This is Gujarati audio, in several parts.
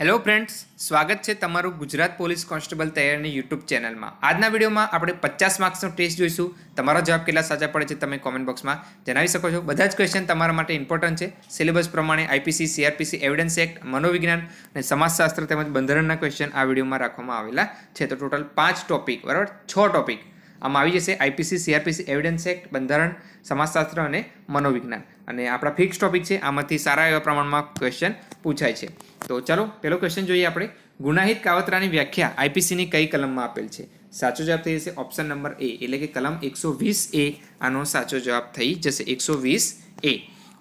હેલો ફ્રેન્ડ્સ સ્વાગત છે તમારું ગુજરાત પોલીસ કોન્સ્ટેબલ તૈયારની યુટ્યુબ ચેનલમાં આજના વિડીયોમાં આપણે પચાસ માર્ક્સનો ટેસ્ટ જોઈશું તમારો જવાબ કેટલા સાચા પડે છે તમે કોમેન્ટ બોક્સમાં જણાવી શકો છો બધા જ ક્વેશ્ચન તમારા માટે ઇમ્પોર્ટન્ટ છે સિલેબસ પ્રમાણે આઈપીસી સીઆરપીસી એવિડન્સ એક્ટ મનોવિજ્ઞાન અને સમાજશાસ્ત્ર તેમજ બંધારણના ક્વેશ્ચન આ વિડીયોમાં રાખવામાં આવેલા છે તો ટોટલ પાંચ ટોપિક બરાબર છ ટોપિક આમાં આવી જશે આઈપીસી સીઆરપીસી એવિડન્સ એક્ટ બંધારણ સમાજશાસ્ત્ર અને મનોવિજ્ઞાન અને આપણા ફિક્સ ટોપિક છે આમાંથી સારા એવા પ્રમાણમાં ક્વેશ્ચન પૂછાય છે તો ચાલો પહેલો ક્વેશ્ચન જોઈએ આપણે ગુનાહિત કાવતરાની વ્યાખ્યા આઈપીસીની કઈ કલમમાં આપેલ છે સાચો જવાબ થઈ જશે ઓપ્શન નંબર એ એટલે કે કલમ એકસો વીસ એ આનો સાચો જવાબ થઈ જશે એકસો વીસ એ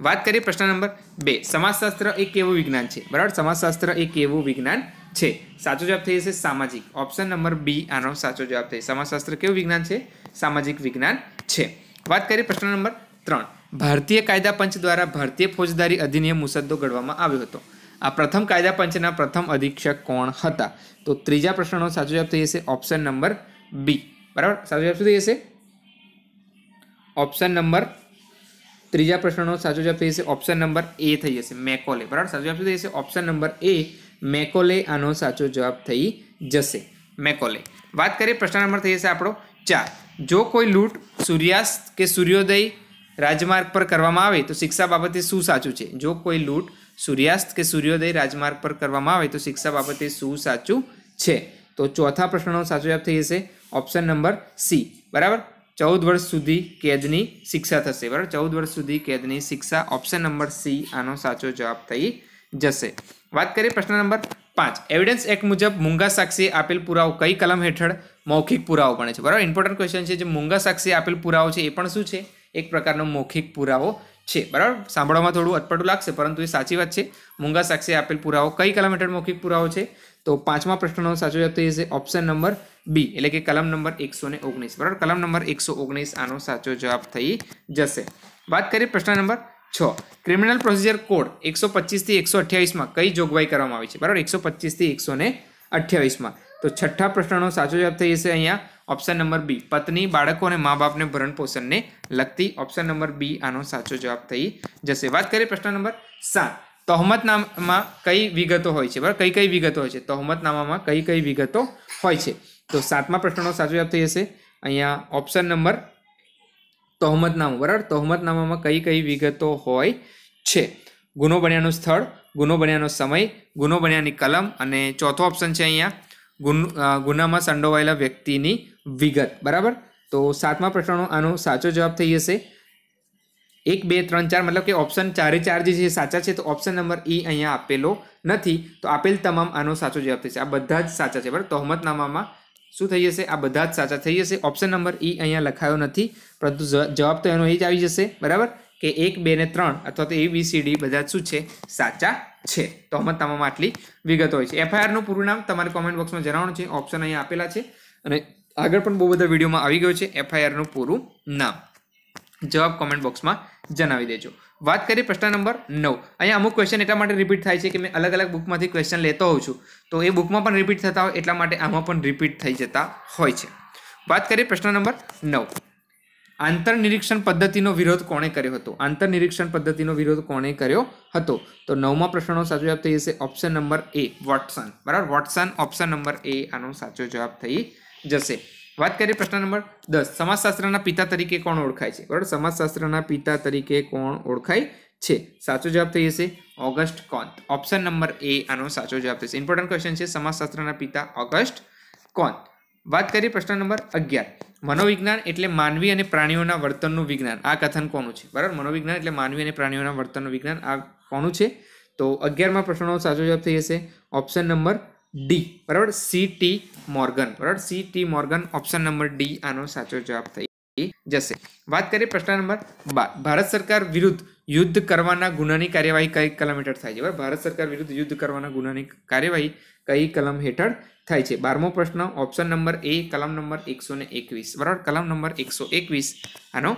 વાત કરીએ પ્રશ્ન નંબર બે સમાજશાસ્ત્ર એક એવું વિજ્ઞાન છે બરાબર સમાજશાસ્ત્ર એક કેવું વિજ્ઞાન છે સાચો જવાબ થઈ જશે સામાજિક ઓપ્શન નંબર બી આનો સાચો જવાબ થઈ સમાજશાસ્ત્ર કેવું વિજ્ઞાન છે સામાજિક વિજ્ઞાન છે વાત કરીએ પ્રશ્ન નંબર ત્રણ ભારતીય કાયદા પંચ દ્વારા ભારતીય ફોજદારી અધિનિયમ મુસદ્દો ઘડવામાં આવ્યો હતો આ પ્રથમ કાયદા પંચના પ્રથમ અધિક્ષક કોણ હતા તો ત્રીજા પ્રશ્નનો સાચો જવાબ થઈ જશે ઓપ્શન નંબર બી બરાબર સાચો જવાબ શું થઈ જશે ઓપ્શન નંબર ત્રીજા પ્રશ્નનો સાચો જવાબ થઈ જશે ઓપ્શન નંબર એ થઈ જશે મેકોલે બરાબર સાચો જવાબ થઈ જશે ઓપ્શન નંબર એ મેકોલે આનો સાચો જવાબ થઈ જશે મેકોલે વાત કરીએ પ્રશ્ન નંબર થઈ જશે આપણો ચાર જો કોઈ લૂંટ સૂર્યાસ્ત કે સૂર્યોદય રાજમાર્ગ પર કરવામાં આવે તો શિક્ષા બાબતે શું સાચું છે જો કોઈ લૂંટ સૂર્યાસ્ત કે સૂર્યોદય રાજમાર્ગ પર કરવામાં આવે તો શિક્ષા બાબતે શું સાચું છે તો ચોથા પ્રશ્નનો સાચો જવાબ થઈ જશે ઓપ્શન નંબર સી બરાબર ચૌદ વર્ષ સુધી કેદની શિક્ષા થશે બરાબર ચૌદ વર્ષ સુધી કેદની શિક્ષા ઓપ્શન નંબર સી આનો સાચો જવાબ થઈ જશે વાત કરીએ પ્રશ્ન નંબર પાંચ એવિડન્સ એક્ટ મુજબ મૂંગા સાક્ષી આપેલ પુરાવો કઈ કલમ હેઠળ મૌખિક પુરાવો બને છે બરાબર ઇમ્પોર્ટન્ટ ક્વેશ્ચન છે જે મૂંગા સાક્ષી આપેલ પુરાવો છે એ પણ શું છે એક પ્રકારનો મૌખિક પુરાવો છે બરાબર સાંભળવામાં થોડું અટપટું લાગશે પરંતુ એ સાચી વાત છે મૂંગા સાક્ષી આપેલ પુરાવો કઈ કલમ હેઠળ મૌખિક પુરાવો છે તો પાંચમા પ્રશ્નનો સાચો જવાબ થઈ જશે ઓપ્શન નંબર બી એટલે કે કલમ નંબર એકસો ને ઓગણીસ બરાબર કલમ નંબર એકસો ઓગણીસ આનો સાચો જવાબ થઈ જશે વાત કરીએ પ્રશ્ન નંબર છ ક્રિમિનલ પ્રોસિજર કોડ એકસો પચીસથી એકસો અઠ્યાવીસમાં કઈ જોગવાઈ કરવામાં આવી છે બરાબર એકસો પચીસથી એકસો ને અઠ્યાવીસમાં તો છઠ્ઠા પ્રશ્નનો સાચો જવાબ થઈ જશે અહીંયા ઓપ્શન નંબર બી પત્ની બાળકો અને મા બાપને ભરણ પોષણને લગતી ઓપ્શન નંબર બી આનો સાચો જવાબ થઈ જશે વાત કરીએ પ્રશ્ન નંબર સાત તહોમતનામામાં કઈ વિગતો હોય છે બરાબર કઈ કઈ વિગતો હોય છે તહોમતનામામાં કઈ કઈ વિગતો હોય છે તો સાતમા પ્રશ્નનો સાચો જવાબ થઈ જશે અહીંયા ઓપ્શન નંબર તહોમતનામું બરાબર તહોમતનામામાં કઈ કઈ વિગતો હોય છે ગુનો બન્યાનું સ્થળ ગુનો બન્યાનો સમય ગુનો બન્યાની કલમ અને ચોથો ઓપ્શન છે અહીંયા ગુન ગુનામાં સંડોવાયેલા વ્યક્તિની વિગત બરાબર તો સાતમા પ્રશ્નનો આનો સાચો જવાબ થઈ જશે એક બે ત્રણ ચાર મતલબ કે ઓપ્શન ચારે ચાર જે છે સાચા છે તો ઓપ્શન નંબર ઈ અહીંયા આપેલો નથી તો આપેલ તમામ આનો સાચો જવાબ થશે આ બધા જ સાચા છે બરાબર તોહમતનામામાં શું થઈ જશે આ બધા જ સાચા થઈ જશે ઓપ્શન નંબર ઈ અહીંયા લખાયો નથી પરંતુ જવાબ તો એનો એ જ આવી જશે બરાબર કે એક બે ને ત્રણ અથવા તો એ બી સી ડી બધા શું છે સાચા છે તો તમામ આટલી વિગત હોય છે એફઆઈઆરનું પૂરું નામ તમારે કોમેન્ટ બોક્સમાં જણાવવાનું છે ઓપ્શન અહીંયા આપેલા છે અને આગળ પણ બહુ બધા વિડીયોમાં આવી ગયો છે એફઆઈઆરનું પૂરું નામ જવાબ કોમેન્ટ બોક્સમાં જણાવી દેજો વાત કરીએ પ્રશ્ન નંબર નવ અહીંયા અમુક ક્વેશ્ચન એટલા માટે રિપીટ થાય છે કે મેં અલગ અલગ બુકમાંથી ક્વેશ્ચન લેતો હોઉં છું તો એ બુકમાં પણ રિપીટ થતા હોય એટલા માટે આમાં પણ રિપીટ થઈ જતા હોય છે વાત કરીએ પ્રશ્ન નંબર નવ આંતર નિરીક્ષણ પદ્ધતિનો વિરોધ કોણે કર્યો હતો આંતર નિરીક્ષણ પદ્ધતિનો વિરોધ કોણે કર્યો હતો તો નવમાં પ્રશ્નનો સાચો જવાબ થઈ જશે ઓપ્શન નંબર એ વોટસન બરાબર વોટસન ઓપ્શન નંબર એ આનો સાચો જવાબ થઈ જશે વાત કરીએ પ્રશ્ન નંબર દસ સમાજશાસ્ત્રના પિતા તરીકે કોણ ઓળખાય છે બરાબર સમાજશાસ્ત્રના પિતા તરીકે કોણ ઓળખાય છે સાચો જવાબ થઈ જશે Auguste Comte option number A આનો સાચો જવાબ થશે ઇમ્પોર્ટન્ટ ક્વેશ્ચન છે સમાજશાસ્ત્રના પિતા ઓગસ્ટ કોન્ત વાત કરીએ પ્રશ્ન નંબર અગિયાર મનોવિજ્ઞાન એટલે માનવી અને પ્રાણીઓના વર્તનનું વિજ્ઞાન આ કથન કોનું છે બરાબર મનોવિજ્ઞાન એટલે માનવી અને પ્રાણીઓના વર્તનનું વિજ્ઞાન આ કોનું છે તો અગિયારમાં પ્રશ્નનો સાચો જવાબ થઈ જશે ઓપ્શન નંબર ડી બરાબર સી ટી મોર્ગન બરાબર C T Morgan option number D આનો સાચો જવાબ થઈ જશે વાત કરીએ પ્રશ્ન નંબર બાર ભારત સરકાર વિરુદ્ધ યુદ્ધ કરવાના ગુનાની કાર્યવાહી કઈ કલમ હેઠળ થાય છે બરાબર ભારત સરકાર વિરુદ્ધ યુદ્ધ કરવાના ગુનાની કાર્યવાહી કઈ કલમ હેઠળ થાય છે બારમો પ્રશ્ન ઓપ્શન નંબર એ કલમ નંબર એકસો ને એકવીસ બરાબર કલમ નંબર એકસો એકવીસ આનો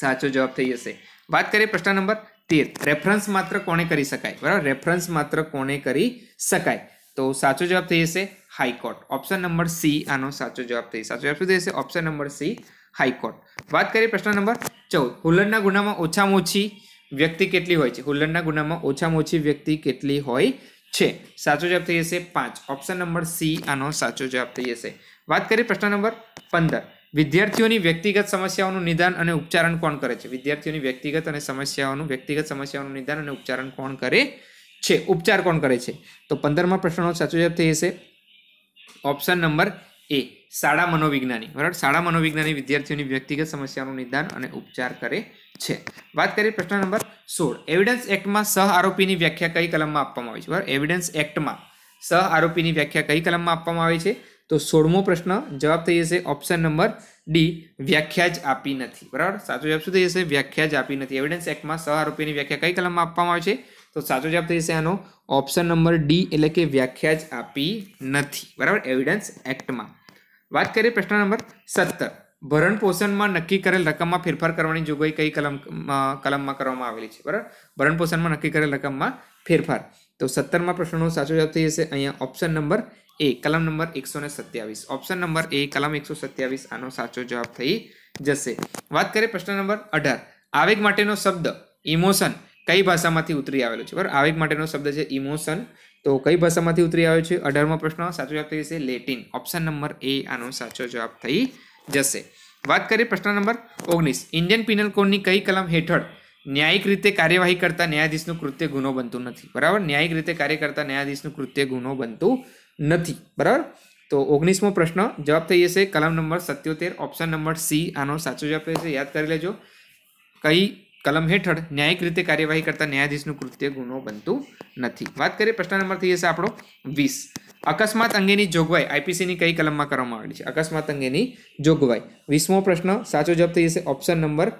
સાચો જવાબ થઈ જશે વાત કરીએ પ્રશ્ન નંબર તેર રેફરન્સ માત્ર કોને કરી શકાય બરાબર રેફરન્સ માત્ર કોને કરી શકાય તો સાચો જવાબ થઈ જશે હાઈકોર્ટ ઓપ્શન નંબર સી આનો સાચો જવાબ થઈ સાચો જવાબ શું થશે ઓપ્શન નંબર સી હાઈકોર્ટ વાત કરીએ પ્રશ્ન નંબર ચૌદ હુલ્લડના ગુનામાં ઓછામાં ઓછી વ્યક્તિ કેટલી હોય છે હુલ્લડના ગુનામાં ઓછામાં ઓછી વ્યક્તિ કેટલી હોય છે સાચો જવાબ થઈ જશે પાંચ ઓપ્શન નંબર સી આનો સાચો જવાબ થઈ જશે વાત કરીએ પ્રશ્ન નંબર પંદર વિદ્યાર્થીઓની વ્યક્તિગત સમસ્યાઓનું નિદાન અને ઉપચારણ કોણ કરે છે વિદ્યાર્થીઓની વ્યક્તિગત અને સમસ્યાઓનું વ્યક્તિગત સમસ્યાઓનું નિદાન અને ઉપચારણ કોણ કરે છે ઉપચાર કોણ કરે છે તો પંદરમાં પ્રશ્નનો સાચો જવાબ થઈ જશે ઓપ્શન નંબર એ શાળા મનોવિજ્ઞાની બરાબર શાળા મનોવિજ્ઞાની વિદ્યાર્થીઓની વ્યક્તિગત સમસ્યાનું નિદાન અને ઉપચાર કરે છે વાત કરીએ પ્રશ્ન નંબર સોળ એવિડન્સ એક્ટમાં સહ આરોપીની વ્યાખ્યા કઈ કલમમાં આપવામાં આવી છે બરાબર એવિડન્સ એક્ટમાં સહ આરોપીની વ્યાખ્યા કઈ કલમમાં આપવામાં આવી છે તો સોળમો પ્રશ્ન જવાબ થઈ જશે ઓપ્શન નંબર ડી વ્યાખ્યા જ આપી નથી બરાબર સાચો જવાબ શું થઈ જશે વ્યાખ્યા જ આપી નથી એવિડન્સ એક્ટમાં સહ આરોપીની વ્યાખ્યા કઈ કલમમાં આપવામાં આવે છે તો સાચો જવાબ થઈ જશે આનો ઓપ્શન નંબર ડી એટલે કે વ્યાખ્યા જ આપી નથી બરાબર એવિડન્સ એક્ટમાં વાત કરીએ પ્રશ્ન નંબર સત્તર ભરણ પોષણમાં નક્કી કરેલ રકમમાં ફેરફાર કરવાની જોગવાઈ કઈ કલમ કલમમાં કરવામાં આવેલી છે બરાબર ભરણ પોષણમાં નક્કી કરેલ રકમમાં ફેરફાર તો સત્તરમાં પ્રશ્નનો સાચો જવાબ થઈ જશે અહીંયા ઓપ્શન નંબર એ કલમ નંબર એકસો સત્યાવીસ ઓપ્શન નંબર એ કલમ એકસો સત્યાવીસ આનો સાચો જવાબ થઈ જશે વાત કરીએ પ્રશ્ન નંબર અઢાર આવેગ માટેનો શબ્દ ઇમોશન કઈ ભાષામાંથી ઉતરી આવેલો છે બરાબર આવેગ માટેનો શબ્દ છે ઇમોશન તો કઈ ભાષામાંથી ઉતરી આવ્યો છે અઢારમો પ્રશ્ન સાચો જવાબ થઈ જશે લેટિન ઓપ્શન નંબર એ આનો સાચો જવાબ થઈ જશે વાત કરીએ પ્રશ્ન નંબર ઓગણીસ ઇન્ડિયન પિનલ કોડની કઈ કલમ હેઠળ ન્યાયિક રીતે કાર્યવાહી કરતા ન્યાયાધીશનું કૃત્ય ગુનો બનતું નથી બરાબર ન્યાયિક રીતે કાર્ય કરતા ન્યાયાધીશનું કૃત્ય ગુનો બનતું નથી બરાબર તો ઓગણીસમો પ્રશ્ન જવાબ થઈ જશે કલમ નંબર સત્યોતેર ઓપ્શન નંબર સી આનો સાચો જવાબ થશે યાદ કરી લેજો કઈ કલમ હેઠળ ન્યાયિક રીતે કાર્યવાહી કરતા ન્યાયાધીશનું કૃત્ય ગુનો બનતું નથી વાત કરીએ પ્રશ્ન નંબર થઈ જશે આપણો વીસ અકસ્માત અંગેની જોગવાઈ આઈપીસીની કઈ કલમમાં કરવામાં આવેલી છે અકસ્માત અંગેની જોગવાઈ વીસમો પ્રશ્ન સાચો જવાબ થઈ જશે ઓપ્શન નંબર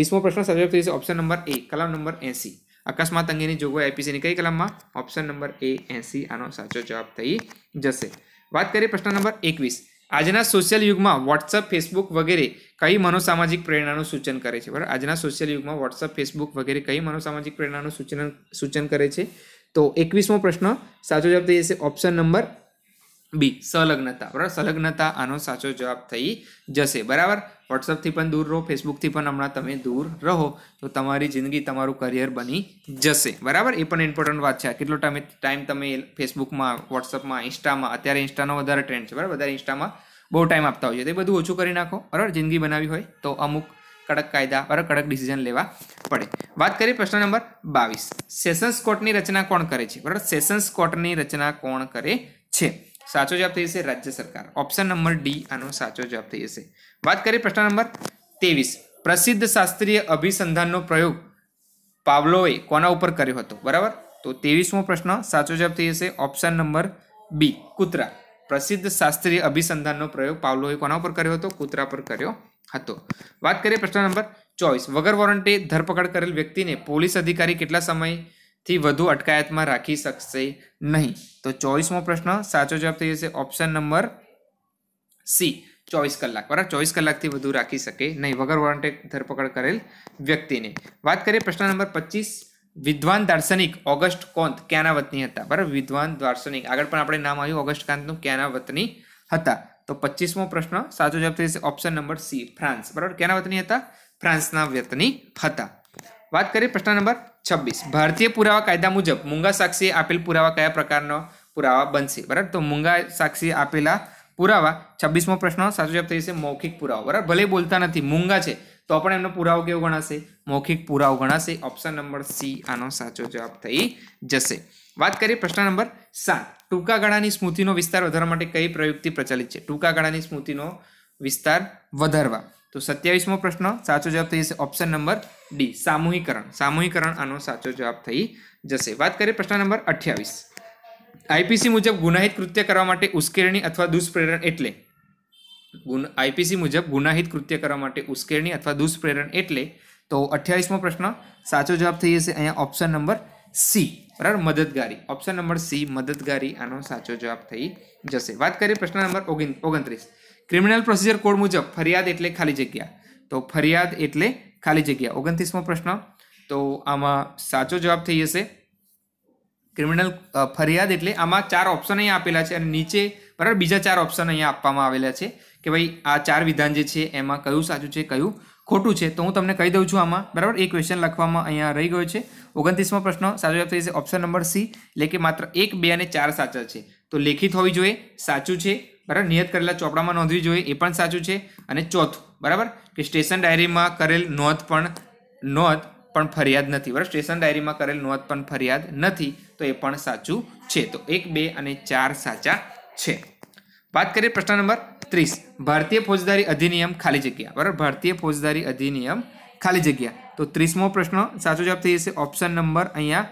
વીસમો પ્રશ્ન સાચો જવાબ થઈ જશે ઓપ્શન નંબર એ કલમ નંબર એંસી અકસ્માત અંગેની જોગવાઈ આઈપીસીની કઈ કલમમાં ઓપ્શન નંબર એ એંસી આનો સાચો જવાબ થઈ જશે વાત કરીએ પ્રશ્ન નંબર એકવીસ આજના સોશિયલ યુગમાં વોટ્સઅપ ફેસબુક વગેરે કઈ મનોસામાજિક પ્રેરણાનું સૂચન કરે છે બરાબર આજના સોશિયલ યુગમાં વોટ્સઅપ ફેસબુક વગેરે કઈ મનોસામાજિક પ્રેરણાનું સૂચન સૂચન કરે છે તો એકવીસમો પ્રશ્ન સાચો જવાબ થઈ જશે ઓપ્શન નંબર બી સંલગ્નતા બરાબર સંલગ્નતા આનો સાચો જવાબ થઈ જશે બરાબર વોટ્સઅપથી પણ દૂર રહો ફેસબુકથી પણ હમણાં તમે દૂર રહો તો તમારી જિંદગી તમારું કરિયર બની જશે બરાબર એ પણ ઇમ્પોર્ટન્ટ વાત છે કેટલો ટાઈમ ટાઈમ તમે ફેસબુકમાં વોટ્સઅપમાં ઇન્સ્ટામાં અત્યારે ઇન્સ્ટાનો વધારે ટ્રેન્ડ છે બરાબર વધારે ઇન્સ્ટામાં બહુ ટાઈમ આપતા હોય છે તે બધું ઓછું કરી નાખો બરાબર જિંદગી બનાવી હોય તો અમુક કડક કાયદા બરાબર કડક ડિસિઝન લેવા પડે વાત કરીએ પ્રશ્ન નંબર બાવીસ સેશન્સ કોર્ટની રચના કોણ કરે છે બરાબર સેશન્સ કોર્ટની રચના કોણ કરે છે સાચો જવાબ થઈ જશે રાજ્ય સરકાર ઓપ્શન નંબર ડી આનો સાચો જવાબ થઈ જશે વાત કરીએ પ્રશ્ન નંબર ત્રેવીસ પ્રસિદ્ધ શાસ્ત્રીય અભિસંધાનનો પ્રયોગ પાવલોએ કોના ઉપર કર્યો હતો બરાબર તો ત્રેવીસમો પ્રશ્ન સાચો જવાબ થઈ જશે ઓપ્શન નંબર બી કૂતરા પ્રસિદ્ધ શાસ્ત્રીય અભિસંધાનનો પ્રયોગ પાવલોએ કોના પર કર્યો હતો કૂતરા પર કર્યો હતો વાત કરીએ પ્રશ્ન નંબર ચોવીસ વગર વોરંટે ધરપકડ કરેલ વ્યક્તિને પોલીસ અધિકારી કેટલા સમયથી વધુ અટકાયતમાં રાખી શકશે નહીં તો ચોવીસમો પ્રશ્ન સાચો જવાબ થઈ જશે ઓપ્શન નંબર સી ચોવીસ કલાક બરાબર ચોવીસ કલાકથી વધુ રાખી શકે નહીં વગર વોરંટે ધરપકડ કરેલ વ્યક્તિને વાત કરીએ પ્રશ્ન નંબર પચીસ વિદ્વાન દાર્શનિક ઓગસ્ટ કોંત ક્યાંના વતની હતા બરાબર વિદ્વાન દાર્શનિક આગળ પણ આપણે નામ આવ્યું ઓગસ્ટ કાંતનું ક્યાંના વતની હતા તો પચીસમો પ્રશ્ન સાચો જવાબ થશે ઓપ્શન નંબર સી ફ્રાન્સ બરાબર ક્યાંના વતની હતા ફ્રાન્સના વતની હતા વાત કરીએ પ્રશ્ન નંબર છવ્વીસ ભારતીય પુરાવા કાયદા મુજબ મૂંગા સાક્ષીએ આપેલ પુરાવા કયા પ્રકારનો પુરાવા બનશે બરાબર તો મૂંગા સાક્ષીએ આપેલા પુરાવા છવ્વીસમો પ્રશ્ન સાચો જવાબ થશે મૌખિક પુરાવા બરાબર ભલે બોલતા નથી મૂંગા છે તો પણ એમનો પુરાવો કેવો ગણાશે મૌખિક પુરાવો ગણાશે ઓપ્શન નંબર સી આનો સાચો જવાબ થઈ જશે વાત કરીએ પ્રશ્ન નંબર સાત ટૂંકા ગાળાની સ્મૃતિનો વિસ્તાર વધારવા માટે કઈ પ્રયુક્તિ પ્રચલિત છે ટૂંકા ગાળાની સ્મૃતિનો વિસ્તાર વધારવા તો સત્યાવીસમો પ્રશ્ન સાચો જવાબ થઈ જશે ઓપ્શન નંબર ડી સામૂહિકરણ સામૂહિકરણ આનો સાચો જવાબ થઈ જશે વાત કરીએ પ્રશ્ન નંબર અઠ્યાવીસ આઈપીસી મુજબ ગુનાહિત કૃત્ય કરવા માટે ઉશ્કેરણી અથવા દુષ્પ્રેરણ એટલે ગુન આઈપીસી મુજબ ગુનાહિત કૃત્ય કરવા માટે ઉશ્કેરણી અથવા દુષ્પ્રેરણ એટલે તો અઠ્યાવીસમો પ્રશ્ન સાચો જવાબ થઈ જશે અહીંયા ઓપ્શન નંબર સી બરાબર મદદગારી ઓપ્શન નંબર સી મદદગારી આનો સાચો જવાબ થઈ જશે વાત કરીએ પ્રશ્ન નંબર ઓગણત્રીસ ક્રિમિનલ પ્રોસિજર કોડ મુજબ ફરિયાદ એટલે ખાલી જગ્યા તો ફરિયાદ એટલે ખાલી જગ્યા ઓગણત્રીસમો પ્રશ્ન તો આમાં સાચો જવાબ થઈ જશે ક્રિમિનલ ફરિયાદ એટલે આમાં ચાર ઓપ્શન અહીંયા આપેલા છે અને નીચે બરાબર બીજા ચાર ઓપ્શન અહીંયા આપવામાં આવેલા છે કે ભાઈ આ ચાર વિધાન જે છે એમાં કયું સાચું છે કયું ખોટું છે તો હું તમને કહી દઉં છું આમાં બરાબર એ ક્વેશ્ચન લખવામાં અહીંયા રહી ગયો છે ઓગણત્રીસમો પ્રશ્ન સાચો જવાબ થઈ જશે ઓપ્શન નંબર સી એટલે કે માત્ર એક બે અને ચાર સાચા છે તો લેખિત હોવી જોઈએ સાચું છે બરાબર નિયત કરેલા ચોપડામાં નોંધવી જોઈએ એ પણ સાચું છે અને ચોથું બરાબર કે સ્ટેશન ડાયરીમાં કરેલ નોંધ પણ નોંધ પણ ફરિયાદ નથી બરાબર સ્ટેશન ડાયરીમાં કરેલ નોંધ પણ ફરિયાદ નથી તો એ પણ સાચું છે તો એક બે અને ચાર સાચા છે વાત કરીએ પ્રશ્ન નંબર ત્રીસ ભારતીય ફોજદારી અધિનિયમ ખાલી જગ્યા બરાબર ભારતીય ફોજદારી અધિનિયમ ખાલી જગ્યા તો ત્રીસમો પ્રશ્ન સાચો જવાબ થઈ જશે ઓપ્શન નંબર અહીંયા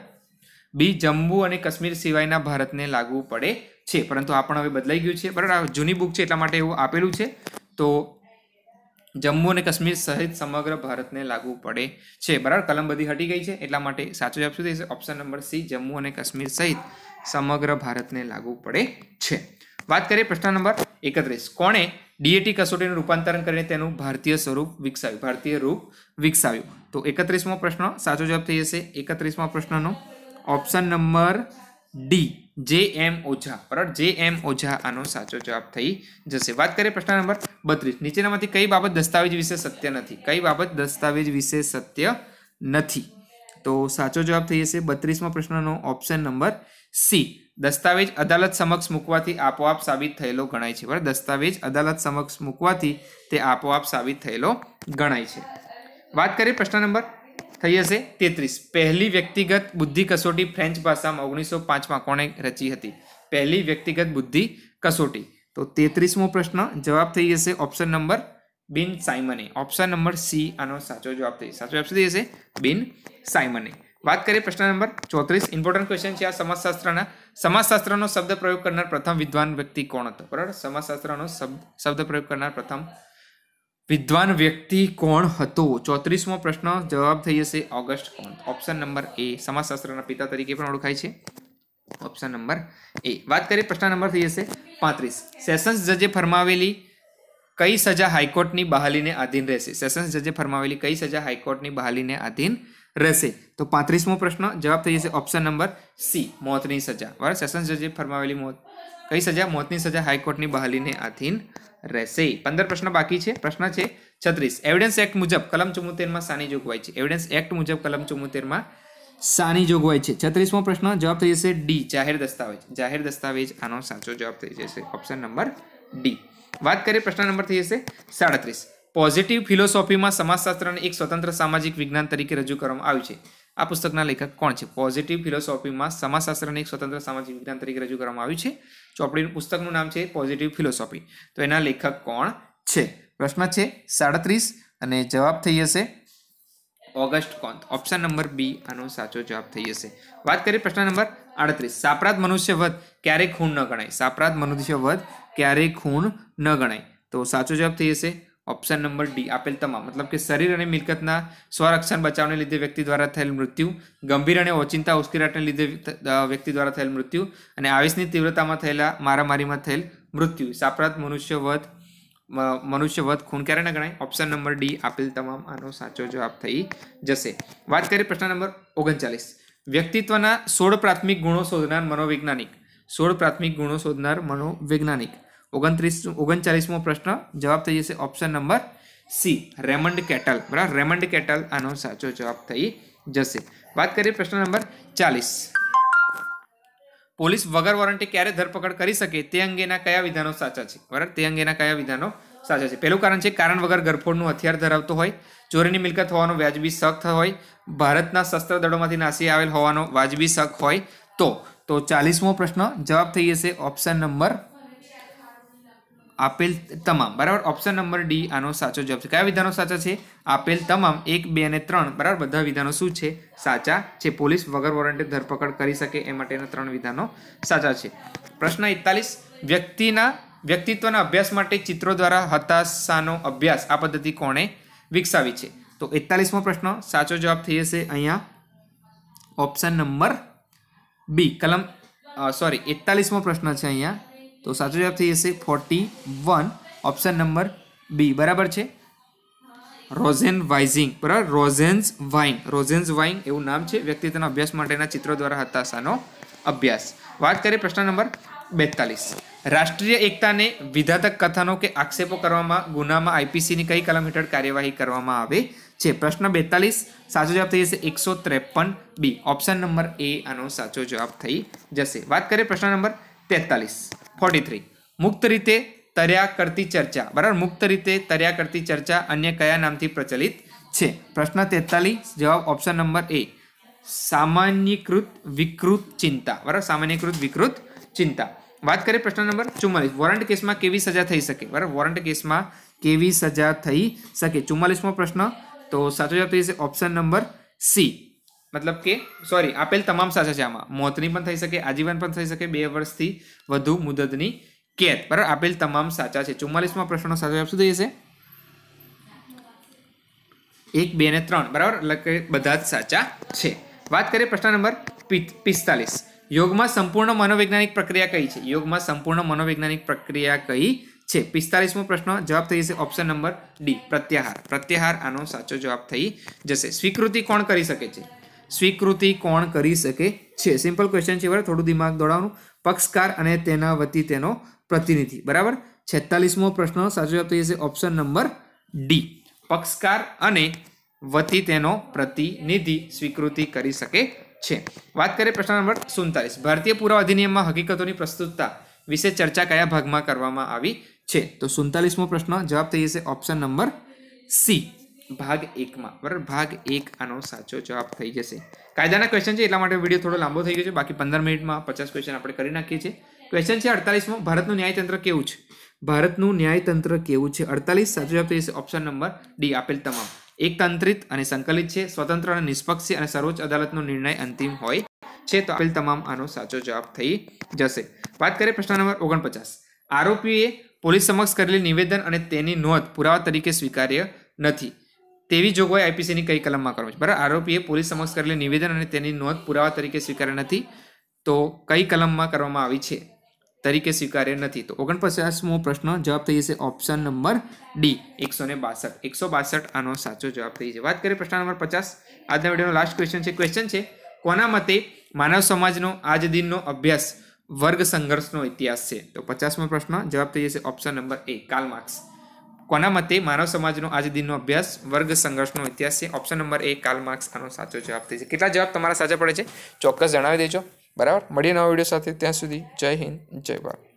બી જમ્મુ અને કાશ્મીર સિવાયના ભારતને લાગુ પડે છે પરંતુ આ પણ હવે બદલાઈ ગયું છે બરાબર આ જૂની બુક છે એટલા માટે એવું આપેલું છે તો જમ્મુ અને કાશ્મીર સહિત સમગ્ર ભારતને લાગુ પડે છે બરાબર કલમ બધી હટી ગઈ છે એટલા માટે સાચો જવાબ શું થઈ થશે ઓપ્શન નંબર સી જમ્મુ અને કાશ્મીર સહિત સમગ્ર ભારતને લાગુ પડે છે વાત કરીએ પ્રશ્ન નંબર એકત્રીસ કોણે ડીએટી કસોટીનું રૂપાંતરણ કરીને તેનું ભારતીય સ્વરૂપ વિકસાવ્યું ભારતીય રૂપ વિકસાવ્યું તો એકત્રીસમો પ્રશ્ન સાચો જવાબ થઈ જશે એકત્રીસમો પ્રશ્નનો ઓપ્શન નંબર ડી જે એમ ઓઝા બરાબર જે એમ ઓઝા આનો સાચો જવાબ થઈ જશે વાત કરીએ પ્રશ્ન નંબર બત્રીસ નીચેનામાંથી કઈ બાબત દસ્તાવેજ વિશે સત્ય નથી કઈ બાબત દસ્તાવેજ વિશે સત્ય નથી તો સાચો જવાબ થઈ જશે બત્રીસમો પ્રશ્નનો ઓપ્શન નંબર સી દસ્તાવેજ અદાલત સમક્ષ મૂકવાથી આપોઆપ સાબિત થયેલો ગણાય છે બરાબર દસ્તાવેજ અદાલત સમક્ષ મૂકવાથી તે આપોઆપ સાબિત થયેલો ગણાય છે વાત કરીએ પ્રશ્ન નંબર થઈ હશે તેત્રીસ પહેલી વ્યક્તિગત બુદ્ધિ કસોટી ફ્રેન્ચ ભાષામાં ઓગણીસો પાંચમાં કોણે રચી હતી પહેલી વ્યક્તિગત બુદ્ધિ કસોટી તો તેત્રીસમો પ્રશ્ન જવાબ થઈ જશે ઓપ્શન નંબર બિન સાયમને ઓપ્શન નંબર સી આનો સાચો જવાબ થઈ સાચો જવાબ થઈ જશે બિન સાયમને વાત કરીએ પ્રશ્ન નંબર ચોત્રીસ ઇમ્પોર્ટન્ટ ક્વેશ્ચન છે આ સમાજશાસ્ત્રના સમાજશાસ્ત્રનો શબ્દ પ્રયોગ કરનાર પ્રથમ વિદ્વાન વ્યક્તિ કોણ હતો બરાબર સમાજશાસ્ત્રનો શબ્દ પ્રયોગ કરનાર પ્રથમ વિદ્વાન વ્યક્તિ કોણ હતો ચોત્રીસમો પ્રશ્ન જવાબ થઈ જશે ઓગસ્ટ કોણ ઓપ્શન નંબર એ સમાજશાસ્ત્રના પિતા તરીકે પણ ઓળખાય છે ઓપ્શન નંબર એ વાત કરીએ પ્રશ્ન નંબર થઈ જશે પાંત્રીસ સેશન્સ જજે ફરમાવેલી કઈ સજા હાઈકોર્ટની બહાલીને આધીન રહેશે સેશન્સ જજે ફરમાવેલી કઈ સજા હાઈકોર્ટની બહાલીને આધીન રહેશે તો પાંત્રીસમો પ્રશ્ન જવાબ થઈ જશે ઓપ્શન નંબર સી મોતની સજા બરાબર સેશન જજે ફરમાવેલી મોત કઈ સજા મોતની સજા હાઈકોર્ટની બહાલીને આધીન રહેશે પંદર પ્રશ્ન બાકી છે પ્રશ્ન છે છત્રીસ એવિડન્સ એક્ટ મુજબ કલમ ચુમ્મોતેરમાં સાની જોગવાઈ છે એવિડન્સ એક્ટ મુજબ કલમ ચુમ્મોતેરમાં સાની જોગવાઈ છે છત્રીસમો પ્રશ્ન જવાબ થઈ જશે ડી જાહેર દસ્તાવેજ જાહેર દસ્તાવેજ આનો સાચો જવાબ થઈ જશે ઓપ્શન નંબર ડી વાત કરીએ પ્રશ્ન નંબર થઈ જશે સાડત્રીસ પોઝિટિવ ફિલોસોફીમાં સમાજશાસ્ત્રને એક સ્વતંત્ર સામાજિક વિજ્ઞાન તરીકે રજૂ કરવામાં આવ્યું છે આ પુસ્તકના લેખક કોણ છે પોઝિટિવ ફિલોસોફીમાં સમાજશાસ્ત્રને એક સ્વતંત્ર સામાજિક વિજ્ઞાન તરીકે રજૂ કરવામાં આવ્યું છે ચોપડીનું પુસ્તકનું નામ છે પોઝિટિવ ફિલોસોફી તો એના લેખક કોણ છે પ્રશ્ન છે સાડત્રીસ અને જવાબ થઈ હશે Auguste Comte option number B આનો સાચો જવાબ થઈ હશે વાત કરીએ પ્રશ્ન નંબર આડત્રીસ સાપરાધ મનુષ્યવધ ક્યારેય ખૂણ ન ગણાય સાપરાધ વધ ક્યારેય ખૂણ ન ગણાય તો સાચો જવાબ થઈ હશે ઓપ્શન નંબર ડી આપેલ તમામ મતલબ કે શરીર અને મિલકતના સ્વરક્ષણ બચાવને લીધે વ્યક્તિ દ્વારા થયેલ મૃત્યુ ગંભીર અને ઓચિંતા ઉશ્કેરાટને લીધે વ્યક્તિ દ્વારા થયેલ મૃત્યુ અને આવેશની તીવ્રતામાં થયેલા મારામારીમાં થયેલ મૃત્યુ સાપરાત મનુષ્યવધ મનુષ્યવધ ખૂન ક્યારે ના ગણાય ઓપ્શન નંબર ડી આપેલ તમામ આનો સાચો જવાબ થઈ જશે વાત કરીએ પ્રશ્ન નંબર ઓગણચાલીસ વ્યક્તિત્વના સોળ પ્રાથમિક ગુણો શોધનાર મનોવૈજ્ઞાનિક સોળ પ્રાથમિક ગુણો શોધનાર મનોવૈજ્ઞાનિક ઓગણત્રીસ ઓગણચાલીસમો પ્રશ્ન જવાબ થઈ જશે option number C Raymond Cattell બરાબર રેમન્ડ કેટલ આનો સાચો જવાબ થઈ જશે વાત કરીએ પ્રશ્ન નંબર ચાલીસ પોલીસ વગર વોરંટી ક્યારે ધરપકડ કરી શકે તે અંગેના કયા વિધાનો સાચા છે બરાબર તે અંગેના કયા વિધાનો સાચા છે પહેલું કારણ છે કારણ વગર ગરફોડનું હથિયાર ધરાવતો હોય ચોરીની મિલકત હોવાનો વાજબી શક હોય ભારતના શસ્ત્ર દળોમાંથી નાસી આવેલ હોવાનો વાજબી શક હોય તો તો ચાલીસમો પ્રશ્ન જવાબ થઈ જશે ઓપ્શન નંબર આપેલ તમામ બરાબર ઓપ્શન નંબર ડી આનો સાચો જવાબ છે કયા વિધાનો સાચા છે આપેલ તમામ એક બે અને ત્રણ બરાબર બધા વિધાનો શું છે સાચા છે પોલીસ વગર વોરંટે ધરપકડ કરી શકે એ માટેના ત્રણ વિધાનો સાચા છે પ્રશ્ન એકતાલીસ વ્યક્તિના વ્યક્તિત્વના અભ્યાસ માટે ચિત્રો દ્વારા હતાશાનો અભ્યાસ આ પદ્ધતિ કોણે વિકસાવી છે તો એકતાલીસમો પ્રશ્ન સાચો જવાબ થઈ જશે અહીંયા ઓપ્શન નંબર બી કલમ સોરી એકતાલીસમો પ્રશ્ન છે અહીંયા તો સાચો જવાબ થઈ જશે forty one option number B બરાબર છે રોઝેન વાઇઝિંગ બરાબર રોઝેન્સ વાઇંગ રોઝેન્સ વાઇંગ એવું નામ છે વ્યક્તિત્વના અભ્યાસ માટેના ચિત્રો દ્વારા હતાશાનો અભ્યાસ વાત કરીએ પ્રશ્ન નંબર બેતાલીસ રાષ્ટ્રીય એકતાને વિધાતક કથનો કે આક્ષેપો કરવામાં ગુનામાં આઈપીસીની કઈ કલમ હેઠળ કાર્યવાહી કરવામાં આવે છે પ્રશ્ન બેતાલીસ સાચો જવાબ થઈ જશે એકસો ત્રેપન બી ઓપ્શન નંબર એ આનો સાચો જવાબ થઈ જશે વાત કરીએ પ્રશ્ન નંબર તેતાલીસ ફોર્ટી થ્રી મુક્ત રીતે તર્યા કરતી ચર્ચા બરાબર મુક્ત રીતે તર્યા કરતી ચર્ચા અન્ય કયા નામથી પ્રચલિત છે પ્રશ્ન તેતાલીસ જવાબ ઓપ્શન નંબર એ સામાન્યકૃત વિકૃત ચિંતા બરાબર સામાન્યકૃત વિકૃત ચિંતા વાત કરીએ પ્રશ્ન નંબર ચુમ્માલીસ વોરંટ કેસમાં કેવી સજા થઈ શકે બરાબર વોરંટ કેસમાં કેવી સજા થઈ શકે ચુમ્માલીસમો પ્રશ્ન તો સાચો જવાબ થઈ જશે ઓપ્શન નંબર સી મતલબ કે સોરી આપેલ તમામ સાચા છે આમાં મોતની પણ થઈ શકે આજીવન પણ થઈ શકે બે વર્ષથી વધુ મુદતની કેદ બરાબર આપેલ તમામ સાચા છે ચુમ્માલીસમાં પ્રશ્નનો સાચો જવાબ શું થઈ જશે એક બે ને ત્રણ બરાબર એટલે બધા જ સાચા છે વાત કરીએ પ્રશ્ન નંબર પિસ્તાલીસ યોગમાં સંપૂર્ણ મનોવૈજ્ઞાનિક પ્રક્રિયા કઈ છે યોગમાં સંપૂર્ણ મનોવૈજ્ઞાનિક પ્રક્રિયા કઈ છે પિસ્તાલીસમો પ્રશ્ન જવાબ થઈ જશે ઓપ્શન નંબર ડી પ્રત્યાહાર પ્રત્યાહાર આનો સાચો જવાબ થઈ જશે સ્વીકૃતિ કોણ કરી શકે છે સ્વીકૃતિ કોણ કરી શકે છે સિમ્પલ ક્વેશ્ચન છે બરાબર થોડું દિમાગ દોડાવવાનું પક્ષકાર અને તેના વતી તેનો પ્રતિનિધિ બરાબર છેતાલીસમો પ્રશ્ન સાચો જવાબ થઈ જશે ઓપ્શન નંબર ડી પક્ષકાર અને વતી તેનો પ્રતિનિધિ સ્વીકૃતિ કરી શકે છે વાત કરીએ પ્રશ્ન નંબર સુડતાલીસ ભારતીય પુરાવા અધિનિયમમાં હકીકતોની પ્રસ્તુતતા વિશે ચર્ચા કયા ભાગમાં કરવામાં આવી છે તો સુડતાલીસમો પ્રશ્ન જવાબ થઈ જશે ઓપ્શન નંબર સી ભાગ એકમાં બરાબર ભાગ એક આનો સાચો જવાબ થઈ જશે કાયદાના ક્વેશ્ચન છે એટલા માટે વિડીયો થોડો લાંબો થઈ ગયો છે બાકી પંદર મિનિટમાં પચાસ ક્વેશ્ચન આપણે કરી નાખીએ છીએ ક્વેશ્ચન છે અડતાલીસમો ભારતનું ન્યાયતંત્ર કેવું છે ભારતનું ન્યાયતંત્ર કેવું છે અડતાલીસ સાચો જવાબ થઈ જશે ઓપ્શન નંબર ડી આપેલ તમામ એકતંત્રિત અને સંકલિત છે સ્વતંત્ર અને નિષ્પક્ષ અને સર્વોચ્ચ અદાલતનો નિર્ણય અંતિમ હોય છે તો આપેલ તમામ આનો સાચો જવાબ થઈ જશે વાત કરીએ પ્રશ્ન નંબર ઓગણપચાસ આરોપીએ પોલીસ સમક્ષ કરેલી નિવેદન અને તેની નોંધ પુરાવા તરીકે સ્વીકાર્ય નથી તેવી જોગવાઈ આઈપીસીની કઈ કલમમાં કરવામાં છે બરાબર આરોપીએ પોલીસ સમક્ષ કરેલી નિવેદન અને તેની નોંધ પુરાવા તરીકે સ્વીકાર નથી તો કઈ કલમમાં કરવામાં આવી છે તરીકે સ્વીકાર્ય નથી તો ઓગણપચાસમો પ્રશ્ન જવાબ થઈ જશે ઓપ્શન નંબર ડી એકસો ને બાસઠ એકસો બાસઠ આનો સાચો જવાબ થઈ છે વાત કરીએ પ્રશ્ન નંબર પચાસ આજના વિડીયોનો લાસ્ટ ક્વેશ્ચન છે ક્વેશ્ચન છે કોના મતે માનવ સમાજનો આજ દિનનો અભ્યાસ વર્ગ સંઘર્ષનો ઇતિહાસ છે તો પચાસમો પ્રશ્ન જવાબ થઈ જશે ઓપ્શન નંબર એ કાલ માર્ક્સ કોના મતે માનવ સમાજનો આજ દિનનો અભ્યાસ વર્ગ સંઘર્ષનો ઇતિહાસ છે ઓપ્શન નંબર એ કાલ માર્ક્સ આનો સાચો જવાબ થઈ છે કેટલા જવાબ તમારા સાચા પડે છે ચોક્કસ જણાવી દેજો બરાબર મળીએ નવા વિડીયો સાથે ત્યાં સુધી જય હિન્દ જય ભારત